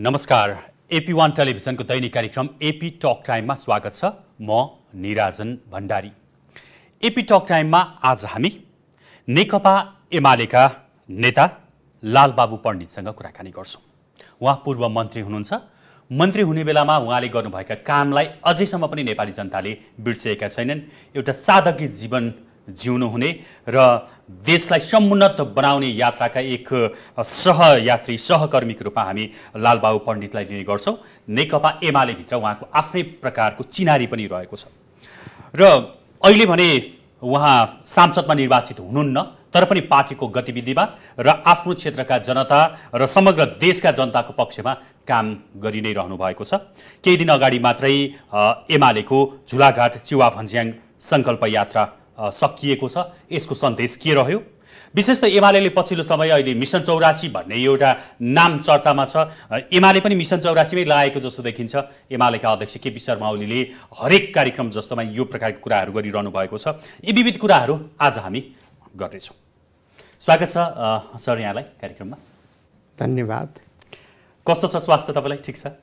नमस्कार AP one टेलिभिजनको दैनिक कार्यक्रम एपी टक टाइममा स्वागत छ म निराजन भण्डारी एपी टक टाइममा आज हामी नेकपा एमालेका नेता लालबाबु पण्डितसँग कुराकानी गर्छौँ उहाँ पूर्व मन्त्री हुनुहुन्छ मन्त्री हुने बेलामा उहाँले गर्नुभएका कामलाई अझैसम्म पनि नेपाली जनताले बिर्सिएका छैनन् एउटा साधकी जीवन जिउनु हुने र देशलाई समुन्नत बनाउने यात्राका एक सहयात्री सहकर्मीको रूपमा हामी लालबाबु पण्डितलाई लिने गर्छौँ नेकपा एमाले भित्र उहाँको आफ्नै प्रकारको चिनारी पनि रहेको छ र अहिले भने उहाँ सांसदमा निर्वाचित हुनुहुन्न तर पनि पार्टीको गतिविधिमा र आफ्नो क्षेत्रका जनता र समग्र देशका जनताको पक्षमा काम गरि नै रहनु भएको छ केही दिन अगाडि मात्रै एमालेको झुलाघाट चिवा भन्ज्याङ सङ्कल्प यात्रा सकिएको छ यसको सन्देश के रह्यो विशेष त एमाले पछिल्लो समय अहिले मिसन चौरासी भन्ने एउटा नाम चर्चामा छ एमाले पनि मिसन चौरासीमै लागेको जस्तो देखिन्छ एमालेका अध्यक्ष केपी शर्मा ओलीले हरेक कार्यक्रम जस्तोमा यो प्रकारको कुराहरू गरिरहनु भएको छ यी विविध कुराहरू आज हामी गर्दैछौँ स्वागत छ सर यहाँलाई कार्यक्रममा धन्यवाद कस्तो छ स्वास्थ्य तपाईँलाई ठिक छ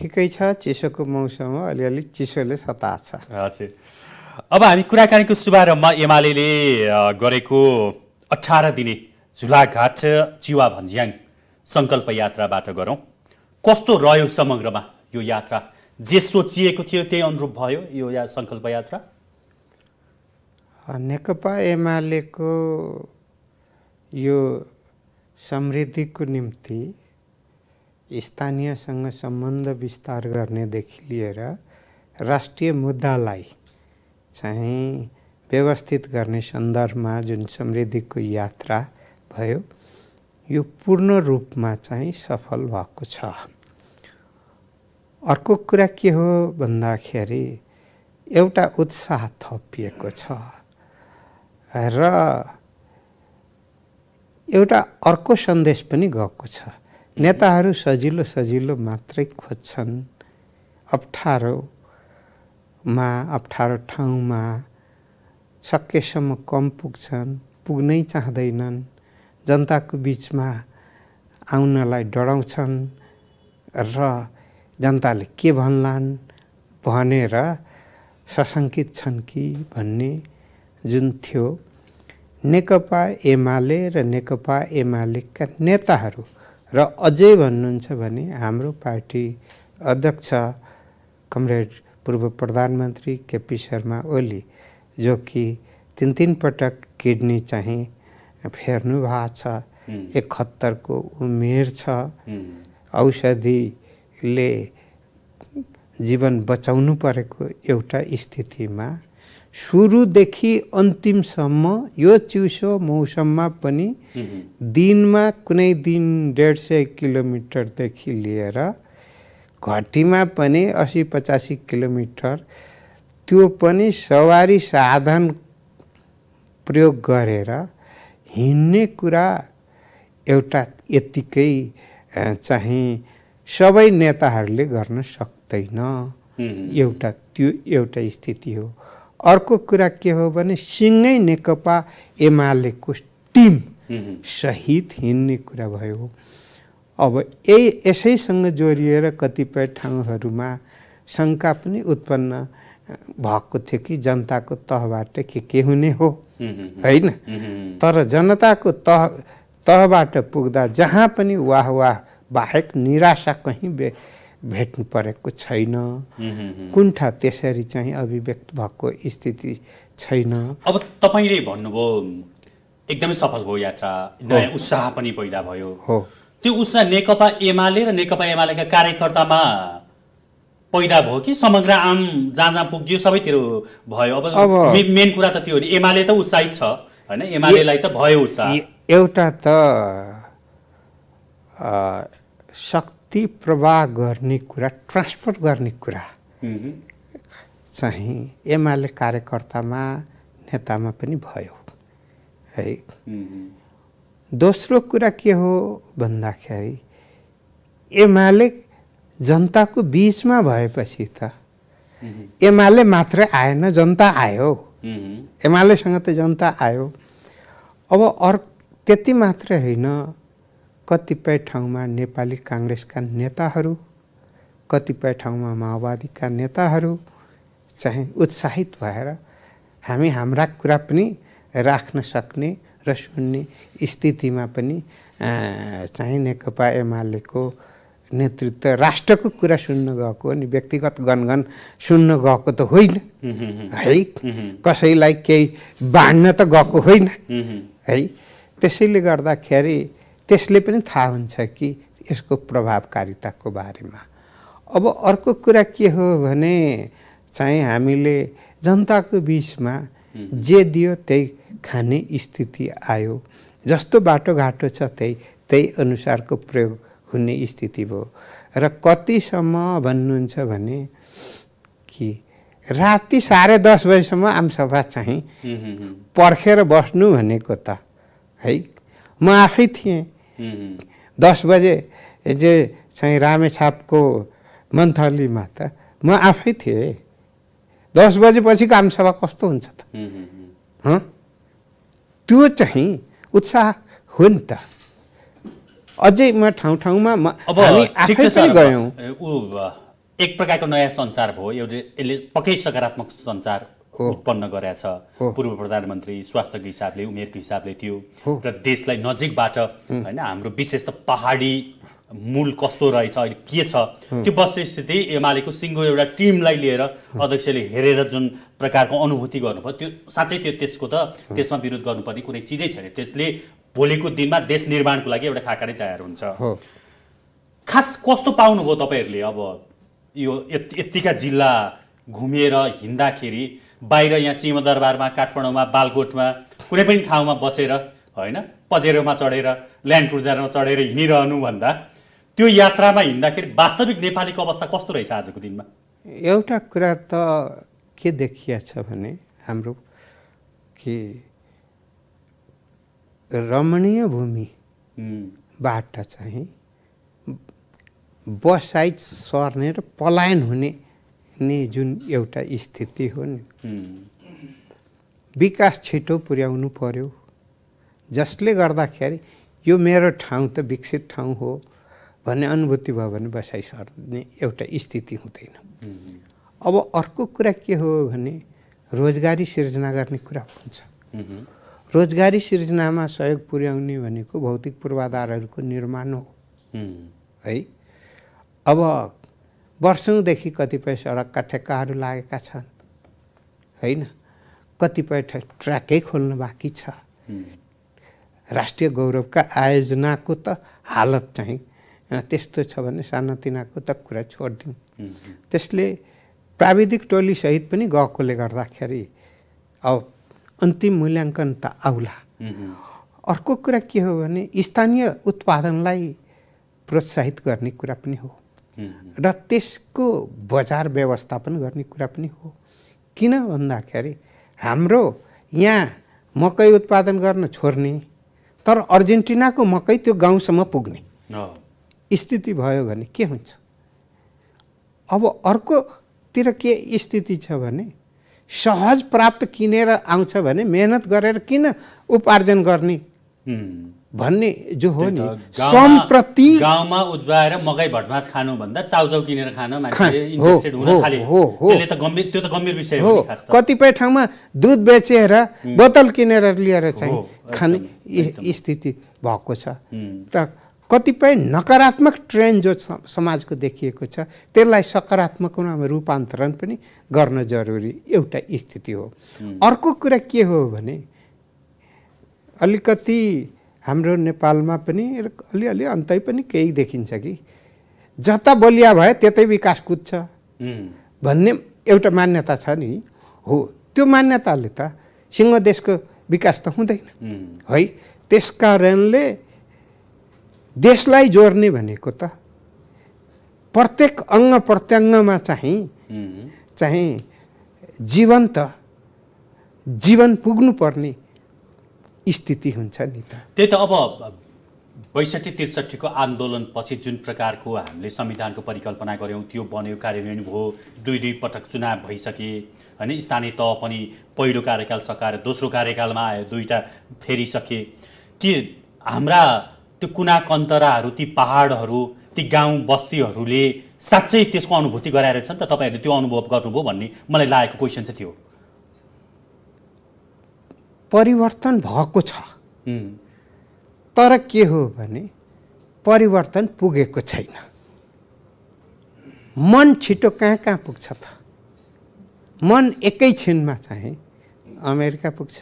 ठिकै छ चिसोको मौसम हो अलिअलि चिसोले सता छ हजुर अब हामी कुराकानीको शुभारम्भ एमाले गरेको अठार दिने झुलाघाट चिवा भन्ज्याङ सङ्कल्प यात्राबाट गरौँ कस्तो रह्यो समग्रमा यो यात्रा जे सोचिएको थियो त्यही अनुरूप भयो यो या सङ्कल्प यात्रा नेकपा एमालेको यो समृद्धिको निम्ति स्थानीयसँग सम्बन्ध विस्तार गर्नेदेखि लिएर राष्ट्रिय मुद्दालाई चाहिँ व्यवस्थित गर्ने सन्दर्भमा जुन समृद्धिको यात्रा भयो यो पूर्ण रूपमा चाहिँ सफल भएको छ अर्को कुरा के हो भन्दाखेरि एउटा उत्साह थपिएको छ र एउटा अर्को सन्देश पनि गएको छ नेताहरू सजिलो सजिलो मात्रै खोज्छन् अप्ठ्यारो मा अप्ठ्यारो ठाउँमा सकेसम्म कम पुग्छन् पुग्नै चाहँदैनन् जनताको बिचमा आउनलाई डराउँछन् र जनताले के भन्लान् भनेर सशङ्कित छन् कि भन्ने जुन थियो नेकपा एमाले र नेकपा एमालेका नेताहरू र अझै भन्नुहुन्छ भने हाम्रो पार्टी अध्यक्ष कमरेड पूर्व प्रधानमन्त्री केपी शर्मा ओली जो कि तिन तिन पटक किडनी चाहिँ फेर्नु भएको छ एकहत्तरको उमेर छ औषधिले जीवन बचाउनु परेको एउटा स्थितिमा सुरुदेखि अन्तिमसम्म यो चिसो मौसममा पनि दिनमा कुनै दिन डेढ सय किलोमिटरदेखि लिएर घटीमा पनि असी पचासी किलोमिटर त्यो पनि सवारी साधन प्रयोग गरेर हिँड्ने कुरा एउटा यत्तिकै चाहिँ सबै नेताहरूले गर्न सक्दैन एउटा त्यो एउटा स्थिति हो अर्को कुरा के हो भने सिँगै नेकपा एमालेको टिम सहित हिँड्ने कुरा भयो अब यही यसैसँग जोडिएर कतिपय ठाउँहरूमा शङ्का पनि उत्पन्न भएको थियो कि जनताको तहबाट के के हुने हो होइन तर जनताको तह तहबाट पुग्दा जहाँ पनि वाह वाह बाहेक निराशा कहीँ बे भेट्नु परेको छैन कुण्ठा त्यसरी चाहिँ अभिव्यक्त भएको स्थिति छैन अब तपाईँले भन्नुभयो एकदमै सफल भयो यात्रा नयाँ उत्साह पनि पैदा भयो हो त्यो उसमा नेकपा एमाले र नेकपा एमालेका कार्यकर्तामा पैदा भयो कि समग्र आम जहाँ जहाँ पुग्यो सबैतिर भयो अब मेन कुरा त त्यो एमाले त उत्साहित छ होइन एमालेलाई त भयो उत्साह एउटा त शक्ति प्रवाह गर्ने कुरा ट्रान्सफर गर्ने कुरा चाहिँ एमाले कार्यकर्तामा नेतामा पनि भयो है दोस्रो कुरा के हो भन्दाखेरि एमाले जनताको बिचमा भएपछि त एमाले मात्रै आएन जनता आयो एमालेसँग त जनता आयो अब अर् त्यति मात्रै होइन कतिपय ठाउँमा नेपाली काङ्ग्रेसका नेताहरू कतिपय ठाउँमा माओवादीका नेताहरू चाहिँ उत्साहित भएर हामी हाम्रा कुरा पनि राख्न सक्ने र शून्य स्थितिमा पनि चाहिँ नेकपा एमालेको नेतृत्व राष्ट्रको कुरा सुन्न गएको अनि व्यक्तिगत गनगन सुन्न गएको त होइन है कसैलाई केही बाँड्न त गएको होइन है त्यसैले गर्दाखेरि त्यसले पनि थाहा हुन्छ कि यसको प्रभावकारिताको बारेमा अब अर्को कुरा के हो भने चाहिँ हामीले जनताको बिचमा जे दियो त्यही खाने स्थिति आयो जस्तो बाटोघाटो छ त्यही त्यही अनुसारको प्रयोग हुने स्थिति भयो र कतिसम्म भन्नुहुन्छ भने कि राति साढे दस बजीसम्म आमसभा चाहिँ पर्खेर बस्नु भनेको त है म आफै थिएँ दस बजे जे चाहिँ रामेछापको मन्थलीमा त म आफै थिएँ दस बजेपछिको आमसभा कस्तो हुन्छ त त्यो चाहिँ उत्साह हो नि त अझै म ठाउँ ठाउँमा हामी गयौँ एक प्रकारको नयाँ संसार भयो एउटा यसले पक्कै सकारात्मक संसार उत्पन्न गराएछ पूर्व प्रधानमन्त्री स्वास्थ्यको हिसाबले उमेरको हिसाबले थियो र देशलाई नजिकबाट होइन हाम्रो विशेष त पहाडी मूल कस्तो रहेछ अहिले के छ त्यो वस्तुस्थिति एमालेको सिङ्गो एउटा टिमलाई लिएर अध्यक्षले हेरेर जुन प्रकारको अनुभूति गर्नुभयो त्यो साँच्चै त्यो त्यसको त त्यसमा विरोध गर्नुपर्ने कुनै चिजै छैन त्यसले भोलिको दिनमा देश निर्माणको लागि एउटा खाका नै तयार हुन्छ खास कस्तो पाउनुभयो तपाईँहरूले अब यो यत्तिका जिल्ला घुमेर हिँड्दाखेरि बाहिर यहाँ सिंहदरबारमा काठमाडौँमा बालकोटमा कुनै पनि ठाउँमा बसेर होइन पजेरोमा चढेर ल्यान्ड क्रुजरमा चढेर हिँडिरहनु भन्दा त्यो यात्रामा हिँड्दाखेरि वास्तविक नेपालीको अवस्था कस्तो रहेछ आजको दिनमा एउटा कुरा त के देखिया छ भने हाम्रो कि रमणीय भूमिबाट चाहिँ बसाइज सर्ने र पलायन हुने नि जुन एउटा स्थिति हो नि विकास छिटो पुर्याउनु पर्यो जसले गर्दाखेरि यो मेरो ठाउँ त विकसित ठाउँ हो भन्ने अनुभूति भयो भने बसाइ सर्ने एउटा स्थिति हुँदैन अब अर्को कुरा के हो भने रोजगारी सिर्जना गर्ने कुरा हुन्छ रोजगारी सिर्जनामा सहयोग पुर्याउने भनेको भौतिक पूर्वाधारहरूको निर्माण हो है अब वर्षौँदेखि कतिपय सडकका ठेक्काहरू लागेका छन् होइन कतिपय ट्र्याकै खोल्न बाँकी छ राष्ट्रिय गौरवका आयोजनाको त हालत चाहिँ त्यस्तो छ भने सानातिनाको त कुरा छोडिदिउँ त्यसले प्राविधिक टोलीसहित पनि गएकोले गर्दाखेरि अब अन्तिम मूल्याङ्कन त आउला अर्को कुरा के हो भने स्थानीय उत्पादनलाई प्रोत्साहित गर्ने कुरा पनि हो र त्यसको बजार व्यवस्थापन गर्ने कुरा पनि हो किन भन्दाखेरि हाम्रो यहाँ मकै उत्पादन गर्न छोड्ने तर अर्जेन्टिनाको मकै त्यो गाउँसम्म पुग्ने स्थिति भयो भने के हुन्छ अब अर्कोतिर के स्थिति छ भने सहज प्राप्त किनेर आउँछ भने मेहनत गरेर किन उपार्जन गर्ने भन्ने जो हो नि सम्प्रति गाउँमा उद्भाएर मकै भटमास भन्दा चाउचाउ किनेर खान त्यो गम्भीर विषय हो कतिपय ठाउँमा दुध बेचेर बोतल किनेर लिएर चाहिँ खाने स्थिति भएको छ त कतिपय नकारात्मक ट्रेन्ड जो समाजको देखिएको छ त्यसलाई सकारात्मकमा रूपान्तरण पनि गर्न जरुरी एउटा स्थिति हो अर्को कुरा के हो भने अलिकति हाम्रो नेपालमा पनि अलिअलि अन्तै पनि केही देखिन्छ कि जता बलिया भयो त्यतै विकास कुद्छ भन्ने एउटा मान्यता छ नि हो त्यो मान्यताले त सिंह देशको विकास त हुँदैन है त्यस कारणले देशलाई जोड्ने भनेको त प्रत्येक अङ्ग प्रत्यङ्गमा चाहिँ चाहिँ जीवन त जीवन पुग्नुपर्ने स्थिति हुन्छ नि त त्यही त अब बैसठी त्रिसठीको आन्दोलनपछि जुन प्रकारको हामीले संविधानको परिकल्पना गऱ्यौँ त्यो बन्यो कार्यान्वयन भयो दुई दुई पटक चुनाव भइसके होइन स्थानीय तह पनि पहिलो कार्यकाल सकाएर दोस्रो कार्यकालमा आयो दुईवटा फेरिसके के हाम्रा त्यो कुना कन्तराहरू ती पहाडहरू ती गाउँ बस्तीहरूले साँच्चै त्यसको अनुभूति गराएर छन् त तपाईँहरूले त्यो अनुभव गर्नुभयो भन्ने मलाई लागेको क्वेसन चाहिँ थियो परिवर्तन भएको छ तर के हो भने परिवर्तन पुगेको छैन मन छिटो कहाँ कहाँ पुग्छ त मन एकैछिनमा चाहिँ अमेरिका पुग्छ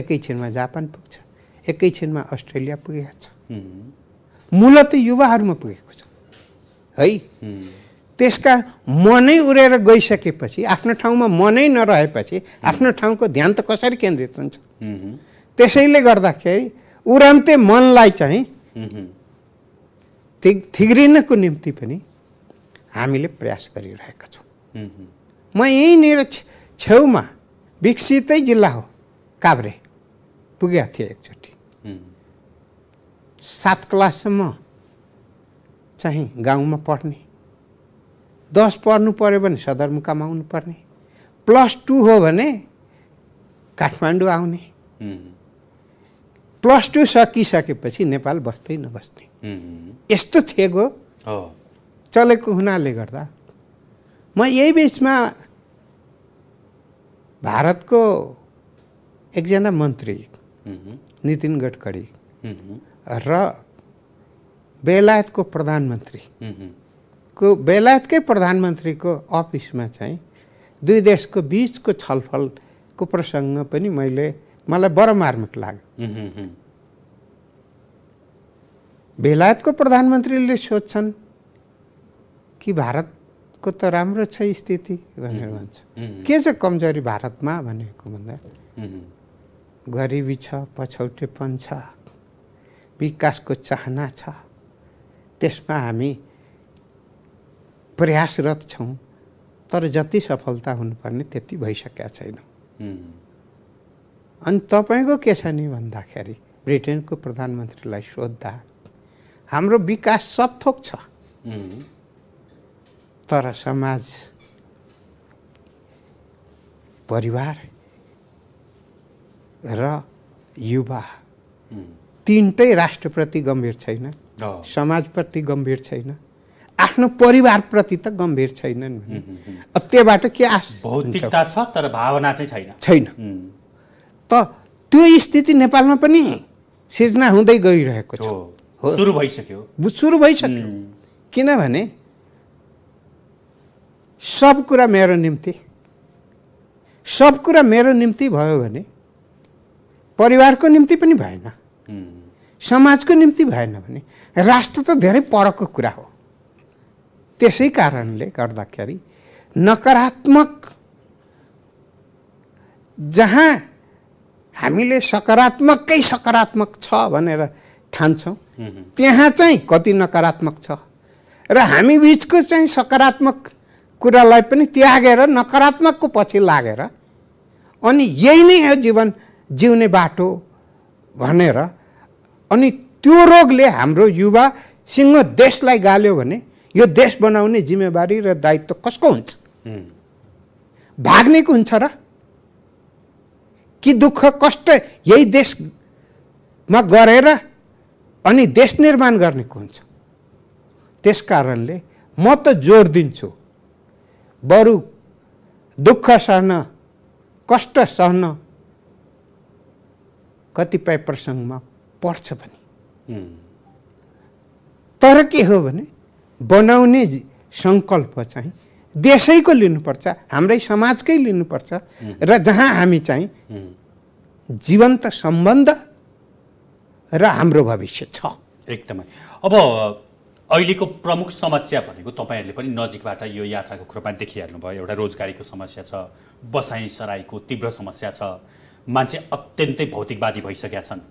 एकैछिनमा जापान पुग्छ एकैछिनमा अस्ट्रेलिया पुगेको छ मूलत युवाहरूमा पुगेको छ है त्यसका मनै उडेर गइसकेपछि आफ्नो ठाउँमा मनै नरहेपछि आफ्नो ठाउँको ध्यान त कसरी केन्द्रित हुन्छ त्यसैले गर्दाखेरि उरान्ते मनलाई चाहिँ थि थिग्रिनको निम्ति पनि हामीले प्रयास गरिरहेका छौँ म यहीँनिर छेउमा विकसितै जिल्ला हो काभ्रे पुगेको थिएँ एकचोटि सात क्लाससम्म चाहिँ गाउँमा पढ्ने दस पढ्नु पऱ्यो भने सदरमुकाम आउनुपर्ने प्लस टू हो भने काठमाडौँ आउने प्लस टू सकिसकेपछि नेपाल बस्दै नबस्ने यस्तो थिएको चलेको हुनाले गर्दा म यही बिचमा भारतको एकजना मन्त्री नितिन गडकरी र बेलायतको प्रधानमन्त्री बेलायतकै प्रधानमन्त्रीको अफिसमा चाहिँ दुई देशको बिचको छलफलको प्रसङ्ग पनि मैले मलाई बडो मार्मिक लाग्यो बेलायतको प्रधानमन्त्रीले सोध्छन् कि भारतको त राम्रो छ स्थिति भनेर भन्छ के छ कमजोरी भारतमा भनेको भन्दा गरिबी छ पछौटेपन छ विकासको चाहना छ त्यसमा हामी प्रयासरत छौँ तर जति सफलता हुनुपर्ने त्यति भइसकेका छैन अनि तपाईँको के छ नि भन्दाखेरि ब्रिटेनको प्रधानमन्त्रीलाई सोद्धा हाम्रो विकास सब थोक छ तर समाज परिवार र युवा तिनटै राष्ट्रप्रति गम्भीर छैन समाजप्रति गम्भीर छैन आफ्नो परिवारप्रति त गम्भीर छैनन् त्योबाट के आश भौतिकता छ तर भावना चाहिँ छैन छैन त त्यो स्थिति नेपालमा पनि सिर्जना हुँदै गइरहेको छ सुरु भइसक्यो सुरु भइसक्यो किनभने सब कुरा मेरो निम्ति सब कुरा मेरो निम्ति भयो भने परिवारको निम्ति पनि भएन समाजको निम्ति भएन भने राष्ट्र त धेरै परको कुरा हो त्यसै कारणले गर्दाखेरि नकारात्मक जहाँ हामीले सकारात्मकै सकारात्मक छ भनेर ठान्छौँ त्यहाँ चाहिँ कति नकारात्मक छ र हामी बिचको चाहिँ सकारात्मक कुरालाई पनि त्यागेर नकारात्मकको पछि लागेर अनि यही नै हो जीवन जिउने बाटो भनेर अनि त्यो रोगले हाम्रो युवा सिङ्गो देशलाई गाल्यो भने यो देश बनाउने जिम्मेवारी र दायित्व कसको हुन्छ भाग्नेको हुन्छ र कि दुःख कष्ट यही देशमा गरेर अनि देश निर्माण गर्नेको हुन्छ त्यस कारणले म त जोड दिन्छु बरु दुःख सहन कष्ट सहन कतिपय प्रसङ्गमा पर्छ पनि तर के हो भने बनाउने सङ्कल्प चाहिँ देशैको लिनुपर्छ हाम्रै समाजकै लिनुपर्छ र जहाँ हामी चाहिँ जीवन्त सम्बन्ध र हाम्रो भविष्य छ एकदमै अब अहिलेको प्रमुख समस्या भनेको तपाईँहरूले पनि नजिकबाट यो यात्राको रूपमा देखिहाल्नुभयो एउटा रोजगारीको समस्या छ बसाइँ सराईको तीव्र समस्या छ मान्छे अत्यन्तै भौतिकवादी भइसकेका छन्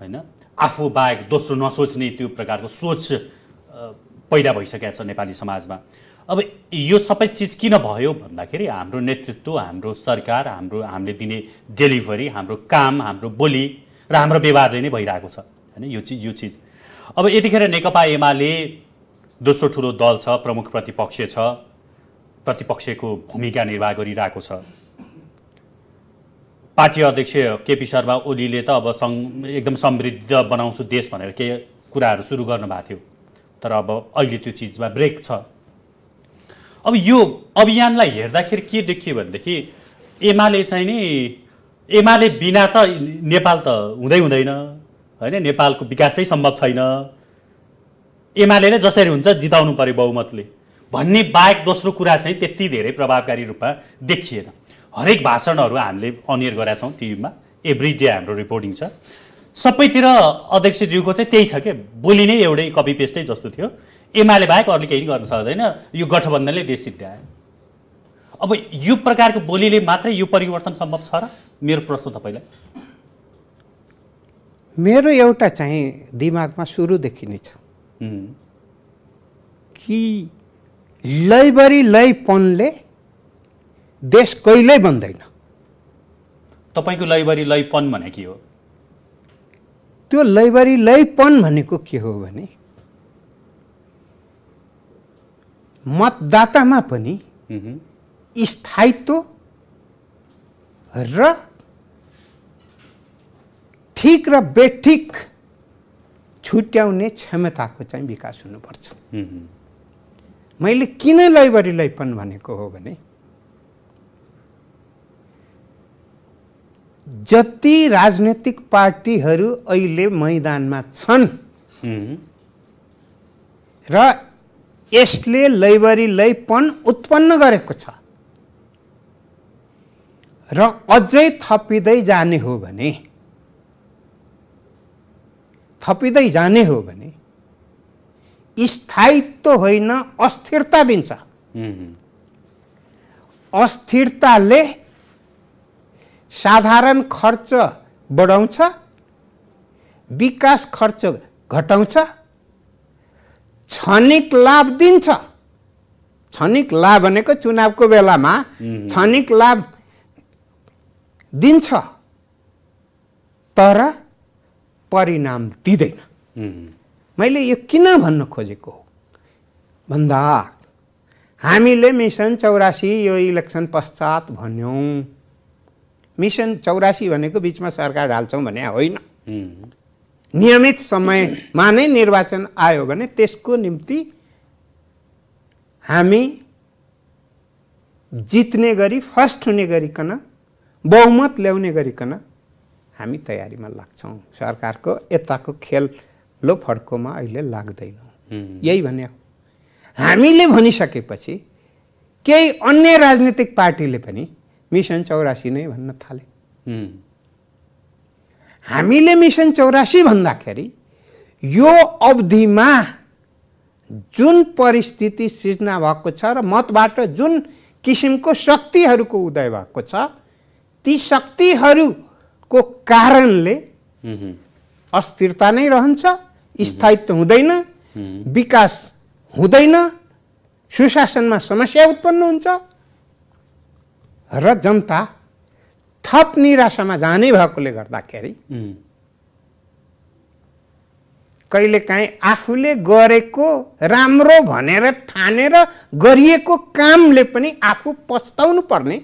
होइन आफू बाहेक दोस्रो नसोच्ने त्यो प्रकारको सोच पैदा भइसकेको छ नेपाली समाजमा अब यो सबै चिज किन भयो भन्दाखेरि हाम्रो नेतृत्व हाम्रो सरकार हाम्रो हामीले दिने डेलिभरी हाम्रो काम हाम्रो बोली र हाम्रो व्यवहारले नै भइरहेको छ होइन यो चिज यो चिज अब यतिखेर नेकपा एमाले दोस्रो ठुलो दल छ प्रमुख प्रतिपक्ष छ प्रतिपक्षको भूमिका निर्वाह गरिरहेको छ पार्टी अध्यक्ष केपी शर्मा ओलीले त अब सङ्घ एकदम समृद्ध बनाउँछु देश भनेर केही कुराहरू सुरु गर्नुभएको थियो तर अब अहिले त्यो चिजमा ब्रेक छ अब यो अभियानलाई हेर्दाखेरि के देखियो भनेदेखि एमाले चाहिँ नि एमाले बिना त नेपाल त हुँदै हुँदैन होइन नेपालको विकासै सम्भव छैन एमाले नै जसरी हुन्छ जिताउनु पऱ्यो बहुमतले भन्ने बाहेक दोस्रो कुरा चाहिँ त्यति धेरै प्रभावकारी रूपमा देखिएन हरेक भाषणहरू हामीले अनियर गरेका छौँ टिभीमा एभ्री डे हाम्रो रिपोर्टिङ छ सबैतिर अध्यक्षज्यूको चाहिँ त्यही छ क्या बोली नै एउटै कपी पेस्टै जस्तो थियो एमाले बाहेक अरूले केही गर्न सक्दैन यो गठबन्धनले देश सिद्ध्यायो अब यो प्रकारको बोलीले मात्रै यो परिवर्तन सम्भव छ र मेरो प्रश्न तपाईँलाई मेरो एउटा चाहिँ दिमागमा सुरुदेखि नै छ कि लैबरी लैपनले देश कहिल्यै बन्दैन तपाईँको लैबारी लैपन भने के हो त्यो लैबारी लैपन भनेको के हो भने मतदातामा पनि स्थायित्व र ठिक र बेठिक छुट्याउने क्षमताको चाहिँ विकास हुनुपर्छ मैले किन लैबरी लैपन भनेको हो भने जति राजनैतिक पार्टीहरू अहिले मैदानमा छन् र यसले लैपन उत्पन्न गरेको छ र अझै थपिँदै जाने हो भने थपिँदै जाने हो भने स्थायित्व होइन अस्थिरता दिन्छ अस्थिरताले साधारण खर्च बढाउँछ विकास खर्च घटाउँछ क्षणिक लाभ दिन्छ क्षणिक लाभ भनेको चुनावको बेलामा क्षणिक लाभ दिन्छ तर परिणाम दिँदैन मैले यो किन भन्न खोजेको हो भन्दा हामीले मिसन चौरासी यो इलेक्सन पश्चात भन्यौँ मिसन चौरासी भनेको बिचमा सरकार हाल्छौँ भने होइन नियमित समयमा नै निर्वाचन आयो भने त्यसको निम्ति हामी जित्ने गरी फर्स्ट हुने गरिकन बहुमत ल्याउने गरिकन हामी तयारीमा लाग्छौँ सरकारको यताको खेल लो फड्कोमा अहिले लाग्दैनौँ यही भने हामीले भनिसकेपछि केही अन्य राजनीतिक पार्टीले पनि मिसन चौरासी नै भन्न थाले हामीले मिसन चौरासी भन्दाखेरि यो अवधिमा जुन परिस्थिति सृजना भएको छ र मतबाट जुन किसिमको शक्तिहरूको उदय भएको छ ती शक्तिहरूको कारणले अस्थिरता नै रहन्छ स्थायित्व हुँदैन विकास हुँदैन सुशासनमा समस्या उत्पन्न हुन्छ र जनता थप निराशामा जाने भएकोले गर्दाखेरि कहिलेकाहीँ आफूले गरेको राम्रो भनेर ठानेर गरिएको कामले पनि आफू पस्ताउनु पर्ने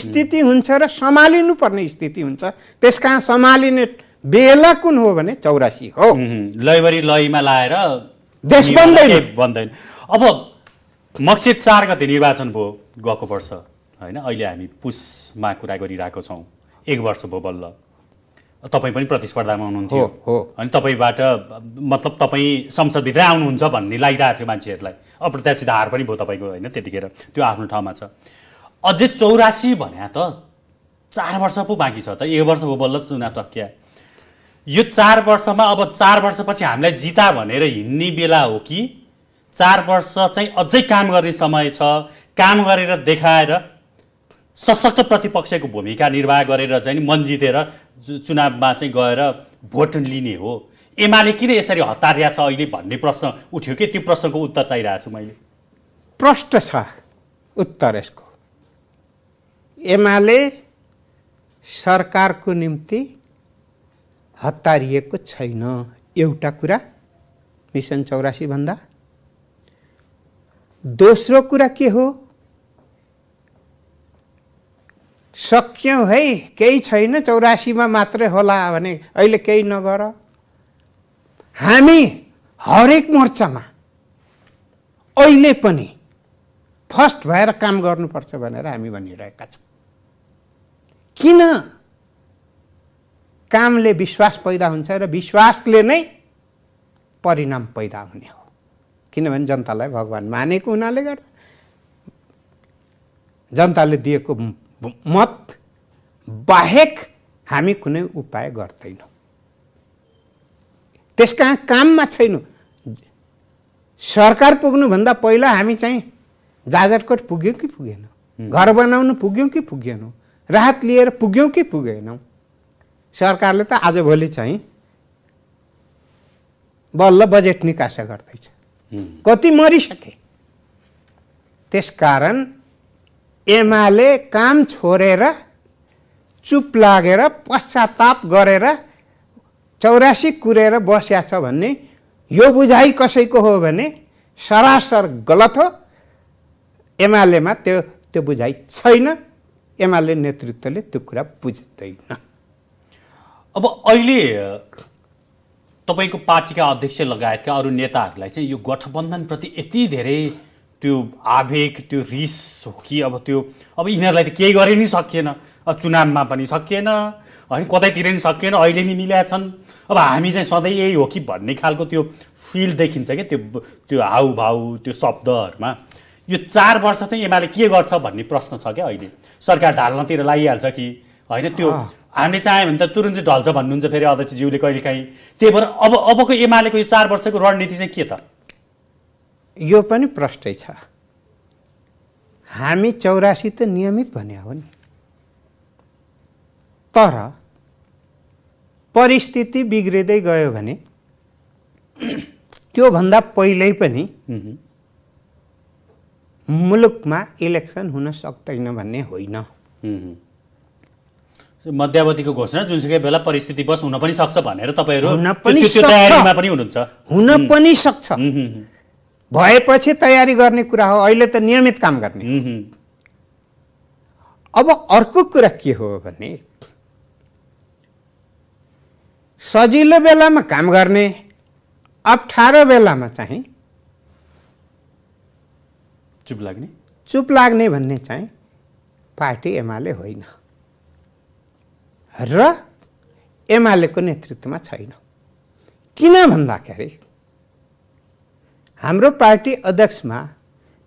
स्थिति हुन्छ र सम्हालिनु पर्ने स्थिति हुन्छ त्यस कारण सम्हालिने बेला कुन हो भने चौरासी हो लयभरि लयमा लाएर देश बन्दैन बन्दैन अब मक्सिद चार गते निर्वाचन भयो गएको वर्ष होइन अहिले हामी पुसमा कुरा गरिरहेको छौँ एक वर्ष भयो बल्ल तपाईँ पनि प्रतिस्पर्धामा हुनुहुन्थ्यो हो अनि तपाईँबाट मतलब तपाईँ संसदभित्रै आउनुहुन्छ भन्ने लागिरहेको थियो मान्छेहरूलाई अप्रत्याशित हार पनि भयो तपाईँको होइन त्यतिखेर त्यो आफ्नो ठाउँमा छ अझै चौरासी भने त चार वर्ष पो बाँकी छ त एक वर्ष भयो बल्ल तक्या यो चार वर्षमा अब चार वर्षपछि हामीलाई जिता भनेर हिँड्ने बेला हो कि चार वर्ष चाहिँ अझै काम गर्ने समय छ काम गरेर देखाएर सशक्त प्रतिपक्षको भूमिका निर्वाह गरेर चाहिँ मन जितेर चुनावमा चाहिँ गएर भोट लिने हो एमाले किन यसरी हतारिया छ अहिले भन्ने प्रश्न उठ्यो कि त्यो प्रश्नको उत्तर चाहिरहेको छु मैले प्रष्ट छ उत्तर यसको एमाले सरकारको निम्ति हतारिएको छैन एउटा कुरा मिसन चौरासीभन्दा दोस्रो कुरा के हो सक्यौँ है केही छैन चौरासीमा मात्रै होला भने अहिले केही नगर हामी हरेक मोर्चामा अहिले पनि फर्स्ट भएर काम गर्नुपर्छ भनेर हामी भनिरहेका छौँ किन कामले विश्वास पैदा हुन्छ र विश्वासले नै परिणाम पैदा हुने हो किनभने जनतालाई भगवान् मानेको हुनाले गर्दा जनताले दिएको मत बाहेक हामी कुनै उपाय गर्दैनौँ त्यस कारण काममा छैनौँ सरकार पुग्नुभन्दा पहिला हामी चाहिँ जाजरकोट पुग्यौँ कि पुगेनौँ घर बनाउनु पुग्यौँ कि पुगेनौँ राहत लिएर पुग्यौँ कि पुगेनौँ सरकारले त आजभोलि चाहिँ बल्ल बजेट निकासा गर्दैछ कति मरिसके त्यस कारण एमाले काम छोडेर चुप लागेर पश्चाताप गरेर चौरासी कुरेर बस्या छ भन्ने यो बुझाइ कसैको हो भने सरासर गलत हो एमालेमा त्यो त्यो बुझाइ छैन एमाले नेतृत्वले त्यो कुरा बुझ्दैन अब अहिले तपाईँको पार्टीका अध्यक्ष लगायतका अरू नेताहरूलाई चाहिँ यो गठबन्धनप्रति यति धेरै त्यो आवेग त्यो रिस हो कि अब त्यो अब यिनीहरूलाई त केही गरे नि सकिएन चुनावमा पनि सकिएन होइन कतैतिर नि सकिएन अहिले नि छन् अब हामी चाहिँ सधैँ यही हो कि भन्ने खालको त्यो फिल देखिन्छ क्या त्यो त्यो हाउभाउ त्यो शब्दहरूमा यो चार वर्ष चाहिँ एमाले के गर्छ भन्ने प्रश्न छ क्या अहिले सरकार ढाल्नतिर लागिहाल्छ कि होइन त्यो हामीले चाह्यो भने त तुरुन्तै ढल्छ भन्नुहुन्छ फेरि अध्यक्षज्यूले कहिलेकाहीँ त्यही भएर अब अबको एमालेको यो चार वर्षको रणनीति चाहिँ के त यो पनि प्रष्टै छ हामी चौरासी त नियमित भन्या हो नि तर परिस्थिति बिग्रिँदै गयो भने त्योभन्दा पहिल्यै पनि मुलुकमा इलेक्सन हुन सक्दैन भन्ने होइन मध्यावधिको घोषणा जुनसुकै बेला परिस्थिति बस हुन पनि सक्छ भनेर तपाईँहरू हुन पनि सक्छ भएपछि तयारी गर्ने कुरा हो अहिले त नियमित काम गर्ने अब अर्को कुरा के हो भने सजिलो बेलामा काम गर्ने अप्ठ्यारो बेलामा चाहिँ चुप लाग्ने चुप लाग्ने भन्ने चाहिँ पार्टी एमाले होइन र एमालेको नेतृत्वमा छैन किन भन्दाखेरि हाम्रो पार्टी अध्यक्षमा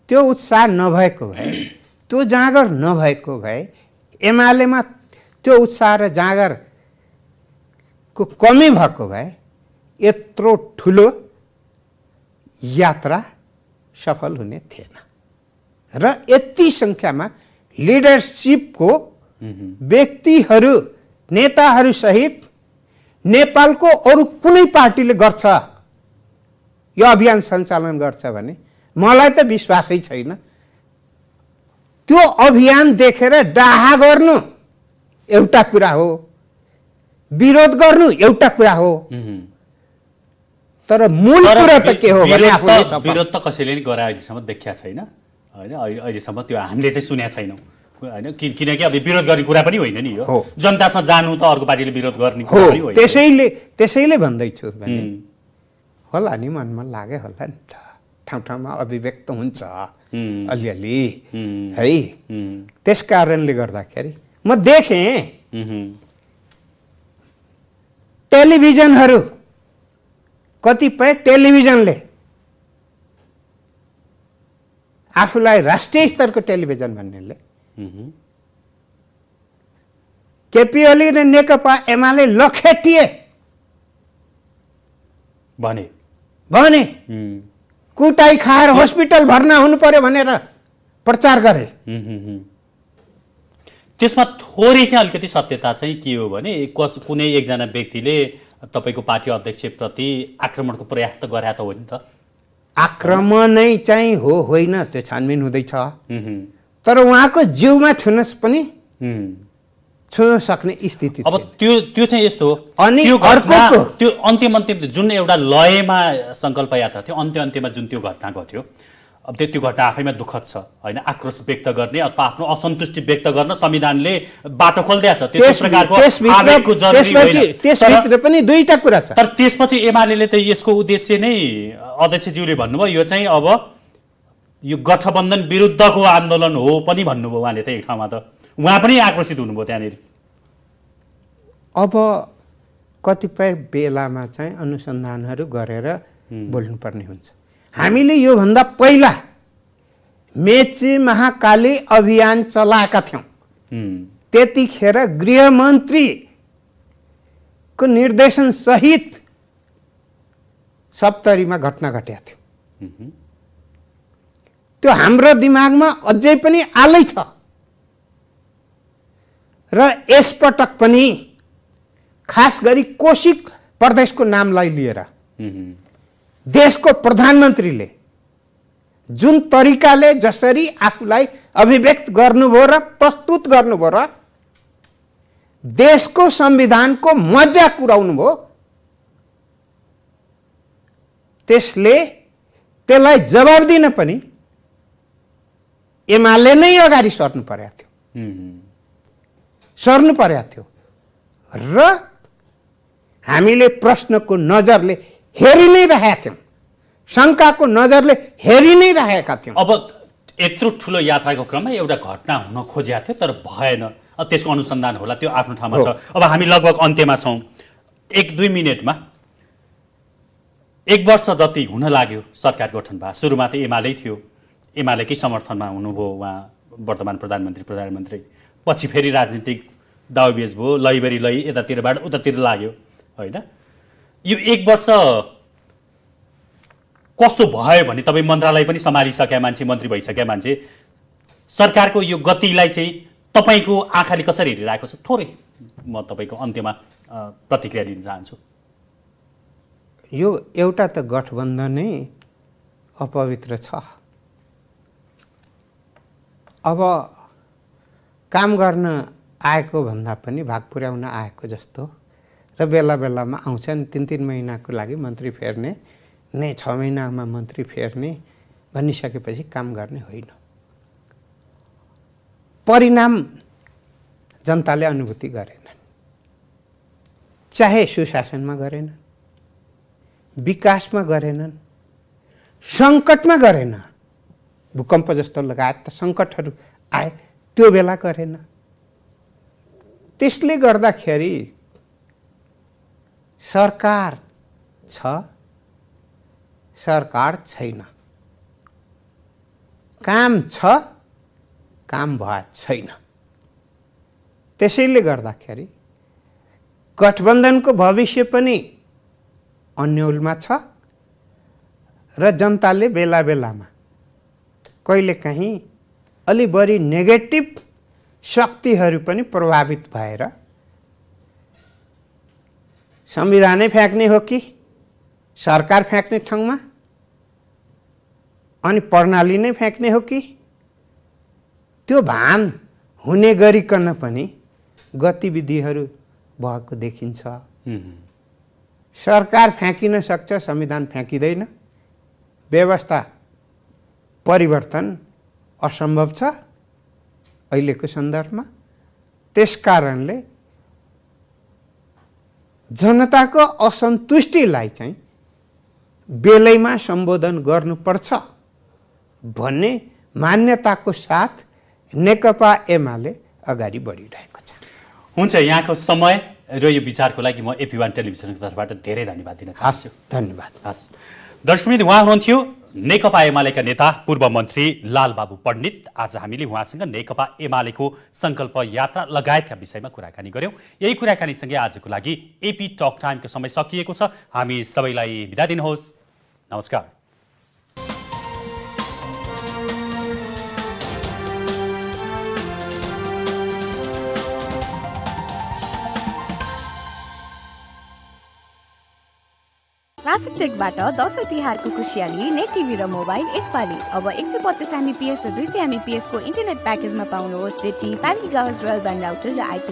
त्यो उत्साह नभएको भए त्यो जाँगर नभएको भए एमालेमा त्यो उत्साह र जाँगरको कमी भएको भए यत्रो ठुलो यात्रा सफल हुने थिएन र यति सङ्ख्यामा लिडरसिपको व्यक्तिहरू नेताहरूसहित नेपालको अरू कुनै पार्टीले गर्छ यो अभियान सञ्चालन गर्छ भने मलाई त विश्वासै छैन त्यो अभियान देखेर डाहा गर्नु एउटा कुरा हो विरोध गर्नु एउटा कुरा हो तर मूल कुरा त के हो भने विरोध त कसैले नि गराए अहिलेसम्म देखिया छैन होइन अहिलेसम्म त्यो हामीले चाहिँ सुनेको छैनौँ होइन किनकि अब विरोध गर्ने कुरा पनि होइन नि यो जनतासँग जानु त अर्को पार्टीले विरोध गर्ने त्यसैले त्यसैले भन्दैछु होला नि मनमा लागे होला नि त ठाउँ ठाउँमा अभिव्यक्त हुन्छ अलिअलि है त्यस कारणले गर्दाखेरि म देखेँ टेलिभिजनहरू कतिपय टेलिभिजनले आफूलाई राष्ट्रिय स्तरको टेलिभिजन भन्नेले केपी ओली र नेकपा एमाले लखेटिए भने भने कुटाइ खाएर हस्पिटल भर्ना हुनु पर्यो भनेर प्रचार गरे त्यसमा थोरै चाहिँ अलिकति सत्यता चाहिँ के हो भने कस कुनै एकजना व्यक्तिले तपाईँको पार्टी अध्यक्षप्रति आक्रमणको प्रयास त गरे त हो नि त आक्रमणै चाहिँ हो होइन त्यो छानबिन हुँदैछ तर उहाँको जिउमा छुनस पनि छोड्न सक्ने स्थिति अब त्यो त्यो चाहिँ यस्तो हो अनि अर्को त्यो अन्तिम अन्तिम जुन एउटा लयमा सङ्कल्प यात्रा थियो अन्त्य अन्त्यमा जुन त्यो घटना घट्यो अब त्यो त्यो घटना आफैमा दुःखद छ होइन आक्रोश व्यक्त गर्ने अथवा आफ्नो असन्तुष्टि व्यक्त गर्न संविधानले बाटो खोलिदिएको छ तर त्यसपछि एमाले त यसको उद्देश्य नै अध्यक्षज्यूले भन्नुभयो यो चाहिँ अब यो गठबन्धन विरुद्धको आन्दोलन हो पनि भन्नुभयो उहाँले त एक ठाउँमा त उहाँ पनि आकर्षित हुनुभयो त्यहाँनिर अब कतिपय बेलामा चाहिँ अनुसन्धानहरू गरेर बोल्नुपर्ने हुन्छ हामीले योभन्दा पहिला मेची महाकाली अभियान चलाएका थियौँ त्यतिखेर गृहमन्त्रीको निर्देशन सहित सप्तरीमा घटना घट्या थियो त्यो हाम्रो दिमागमा अझै पनि आलै छ र यसपटक पनि खास गरी कोशिक प्रदेशको नामलाई लिएर देशको प्रधानमन्त्रीले जुन तरिकाले जसरी आफूलाई अभिव्यक्त गर्नुभयो र प्रस्तुत गर्नुभयो र देशको संविधानको मजा कुराउनु भयो त्यसले त्यसलाई जवाब दिन पनि एमाले नै अगाडि सर्नु परेको थियो सर्नु परेको थियो र हामीले प्रश्नको नजरले हेरि नै राखेका थियौँ शङ्काको नजरले हेरि नै राखेका थियौँ अब यत्रो ठुलो यात्राको क्रममा एउटा घटना हुन खोजेका थियो तर भएन त्यसको अनुसन्धान होला त्यो आफ्नो ठाउँमा छ अब हामी लगभग अन्त्यमा छौँ एक दुई मिनटमा एक वर्ष जति हुन लाग्यो सरकार गठन भयो सुरुमा त एमाले थियो एमालेकै समर्थनमा हुनुभयो उहाँ वर्तमान प्रधानमन्त्री प्रधानमन्त्री पछि फेरि राजनीतिक दाउबेज भयो लैबेरी लै यतातिरबाट उतातिर लाग्यो होइन यो एक वर्ष कस्तो भयो भने तपाईँ मन्त्रालय पनि सम्हालिसकेका मान्छे मन्त्री भइसकेका मान्छे सरकारको यो गतिलाई चाहिँ तपाईँको आँखाले कसरी हेरिरहेको छ थोरै म तपाईँको अन्त्यमा प्रतिक्रिया दिन चाहन्छु यो एउटा त गठबन्धनै अपवित्र छ अब काम गर्न आएको भन्दा पनि भाग पुर्याउन आएको जस्तो र बेला बेलामा आउँछन् तिन तिन महिनाको लागि मन्त्री फेर्ने नै छ महिनामा मन्त्री फेर्ने भनिसकेपछि काम गर्ने होइन परिणाम जनताले अनुभूति गरेनन् चाहे सुशासनमा गरेनन् विकासमा गरेनन् सङ्कटमा गरेन भूकम्प जस्तो लगायत त सङ्कटहरू आए त्यो बेला गरेन त्यसले गर्दाखेरि सरकार छ सरकार छैन काम छ काम भए छैन त्यसैले गर्दाखेरि गठबन्धनको भविष्य पनि अन्यलमा छ र जनताले बेला बेलामा कहिलेकाहीँ अलि बढी नेगेटिभ शक्तिहरू पनि प्रभावित भएर संविधानै फ्याँक्ने हो कि सरकार फ्याँक्ने ठाउँमा अनि प्रणाली नै फ्याँक्ने हो कि त्यो भान हुने गरिकन पनि गतिविधिहरू भएको देखिन्छ सरकार फ्याँकिन सक्छ संविधान फ्याँकिँदैन व्यवस्था परिवर्तन असम्भव छ अहिलेको सन्दर्भमा त्यस कारणले जनताको असन्तुष्टिलाई चाहिँ बेलैमा सम्बोधन गर्नुपर्छ भन्ने मान्यताको साथ नेकपा एमाले अगाडि बढिरहेको छ हुन्छ यहाँको समय र यो विचारको लागि म एपिवान टेलिभिजनको तर्फबाट धेरै धन्यवाद दिन चाहन्छु धन्यवाद हस् दर्शकमित उहाँ हुनुहुन्थ्यो नेकपा एमालेका नेता पूर्व मन्त्री लालबाबु पण्डित आज हामीले उहाँसँग नेकपा एमालेको सङ्कल्प यात्रा लगायतका विषयमा कुराकानी गऱ्यौँ यही कुराकानीसँगै आजको लागि एपी टक टाइमको समय सकिएको छ हामी सबैलाई बिदा दिनुहोस् नमस्कार क्लासिक टेकबाट दसैँ तिहारको खुसियाली नेट टिभी र मोबाइल यसपालि अब एक सय पचास एमबिपिएस र दुई सय एमबिपिएसको इन्टरनेट प्याकेजमा पाउनुहोस् डेटी प्यामिली गाउस रोयल ब्यान्ड राउटर र आइपी